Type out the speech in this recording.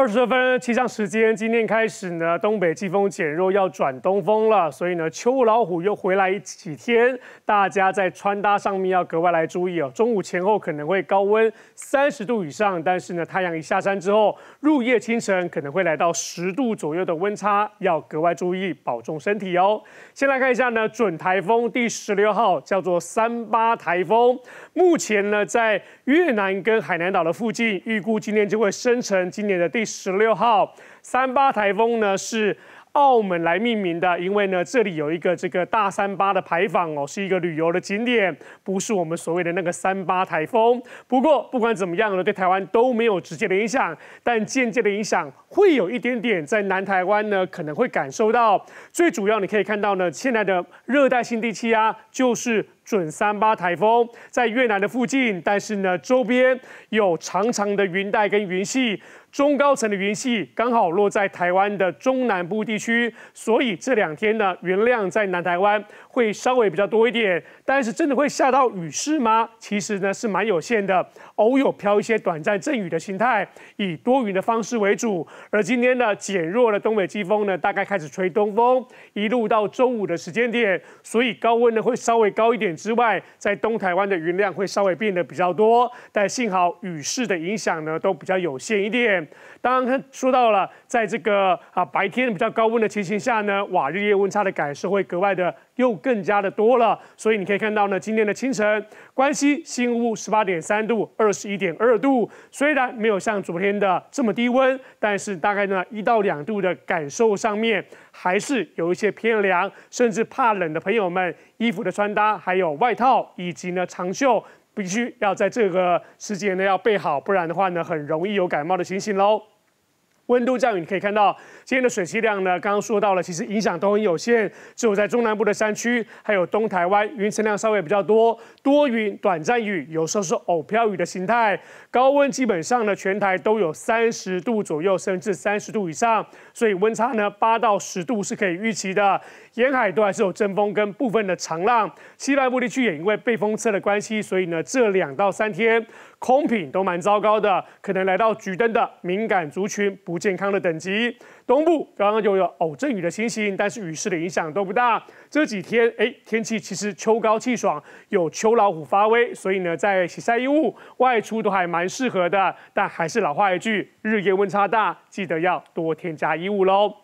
二十分气象时间，今天开始呢，东北季风减弱，要转东风了，所以呢，秋老虎又回来几天，大家在穿搭上面要格外来注意哦。中午前后可能会高温三十度以上，但是呢，太阳一下山之后，入夜清晨可能会来到十度左右的温差，要格外注意保重身体哦。先来看一下呢，准台风第十六号叫做三八台风，目前呢在越南跟海南岛的附近，预估今天就会生成今年的第。十六号三八台风呢是澳门来命名的，因为呢这里有一个这个大三八的牌坊哦，是一个旅游的景点，不是我们所谓的那个三八台风。不过不管怎么样呢，对台湾都没有直接的影响，但间接的影响会有一点点，在南台湾呢可能会感受到。最主要你可以看到呢，现在的热带性低气压就是准三八台风在越南的附近，但是呢周边有长长的云带跟云系。中高层的云系刚好落在台湾的中南部地区，所以这两天呢，云量在南台湾会稍微比较多一点。但是真的会下到雨势吗？其实呢是蛮有限的，偶有飘一些短暂阵雨的形态，以多云的方式为主。而今天呢，减弱了东北季风呢，大概开始吹东风，一路到中午的时间点，所以高温呢会稍微高一点之外，在东台湾的云量会稍微变得比较多，但幸好雨势的影响呢都比较有限一点。当然，他说到了，在这个啊白天比较高温的情形下呢，哇，日夜温差的感受会格外的又更加的多了。所以你可以看到呢，今天的清晨，关西新屋十八点三度，二十一点二度。虽然没有像昨天的这么低温，但是大概呢一到两度的感受上面，还是有一些偏凉，甚至怕冷的朋友们，衣服的穿搭还有外套以及呢长袖。必须要在这个时间呢要备好，不然的话呢，很容易有感冒的情形喽。温度降雨，你可以看到今天的水汽量呢，刚刚说到了，其实影响都很有限。只有在中南部的山区，还有东台湾云层量稍微比较多，多云短暂雨，有时候是偶飘雨的形态。高温基本上呢，全台都有三十度左右，甚至三十度以上，所以温差呢八到十度是可以预期的。沿海都还是有阵风跟部分的长浪，西南部地区也因为被风切的关系，所以呢这两到三天空品都蛮糟糕的，可能来到橘灯的敏感族群不。健康的等级，东部刚刚就有偶阵雨的情形，但是雨势的影响都不大。这几天，哎，天气其实秋高气爽，有秋老虎发威，所以呢，在洗晒衣物、外出都还蛮适合的。但还是老话一句，日夜温差大，记得要多添加衣物喽。